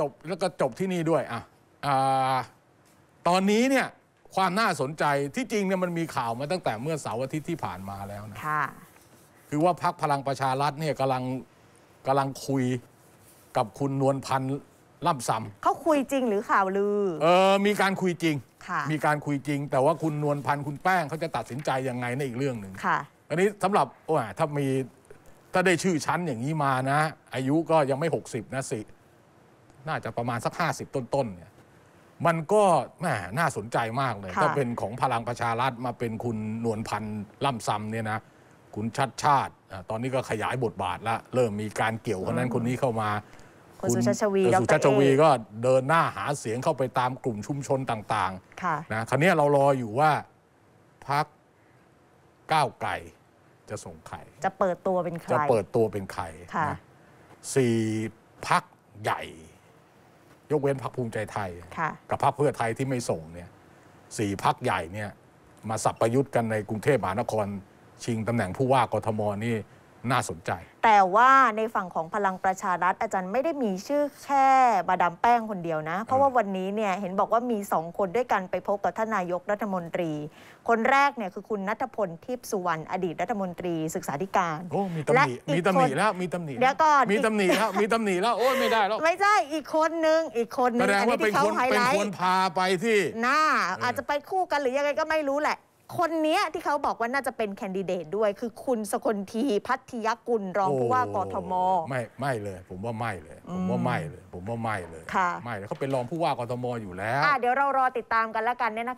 จบแล้วก็จบที่นี่ด้วยอ่ะอตอนนี้เนี่ยความน่าสนใจที่จริงเนี่ยมันมีข่าวมาตั้งแต่เมื่อเสาร์อาทิตย์ที่ผ่านมาแล้วนะ ค่ะ คือว่าพักพลังประชารัฐเนี่ยกำลังกำลังคุยกับคุณนวลพันธ์ล่ำซำ เขาคุยจริงหรือข่าวลือ เออมีการคุยจริง มีการคุยจริง แต่ว่าคุณนวลพันธ์คุณแป้งเขาจะตัดสินใจยังไงในอีกเรื่องหนึ่งค่ะ อันนี้สำหรับโอ้ถ้ามีถ้าได้ชื่อชั้นอย่างนี้มานะอายุก็ยังไม่60นะสิน่าจะประมาณสัก 50 ต้นๆเนี่ย มันก็แหมน่าสนใจมากเลย ก็เป็นของพลังประชารัฐมาเป็นคุณนวลพันธ์ล่ำซำเนี่ยนะ คุณชัดชาติ ตอนนี้ก็ขยายบทบาทแล้ว เริ่มมีการเกี่ยวคนนั้นคนนี้เข้ามา คุณ สุชาชวีชาชวี ก็เดินหน้าหาเสียงเข้าไปตามกลุ่มชุมชนต่างๆนะ คราวนี้เรารออยู่ว่าพักก้าวไก่จะส่งใครจะเปิดตัวเป็นใครจะเปิดตัวเป็นใครสี่พักใหญ่ยกเว้นพรรคภูมิใจไทย กับพรรคเพื่อไทยที่ไม่ส่งเนี่ยสี่พรรคใหญ่เนี่ยมาสับประยุทธ์กันในกรุงเทพมหานคร ชิงตำแหน่งผู้ว่ากทมนี่น่าสนใจ แต่ว่าในฝั่งของพลังประชารัฐอาจารย์ไม่ได้มีชื่อแค่บาดามแป้งคนเดียวนะ เพราะว่าวันนี้เนี่ยเห็นบอกว่ามีสองคนด้วยกันไปพบกับท่านนายกรัฐมนตรี คนแรกเนี่ยคือคุณนัทพลทิพสุวรรณ อดีตรัฐมนตรี ศึกษาธิการ โอ้ มีตำหนิมีตำหนิแล้วมีตำหนิแล้วก็มีตำหนิแล้วมีตำหนิแล้วโอ้ยไม่ได้แล้วไม่ใช่อีกคนนึงอีกคนนึงแสดงว่าเป็นคนเป็นคนพาไปที่น่า อาจจะไปคู่กันหรือยังไงก็ไม่รู้แหละคนนี้ที่เขาบอกว่าน่าจะเป็นแคนดิเดตด้วยคือคุณสกลทีพัทยกุลรองผู้ว่ากทมไม่ไม่เลย ผมว่าไม่เลย ผมว่าไม่เลย ผมว่าไม่เลยค่ะไม่เลยเขาเป็นรองผู้ว่ากทมอยู่แล้วอ่เดี๋ยวเรารอติดตามกันแล้วกันเนี่ยนะคะ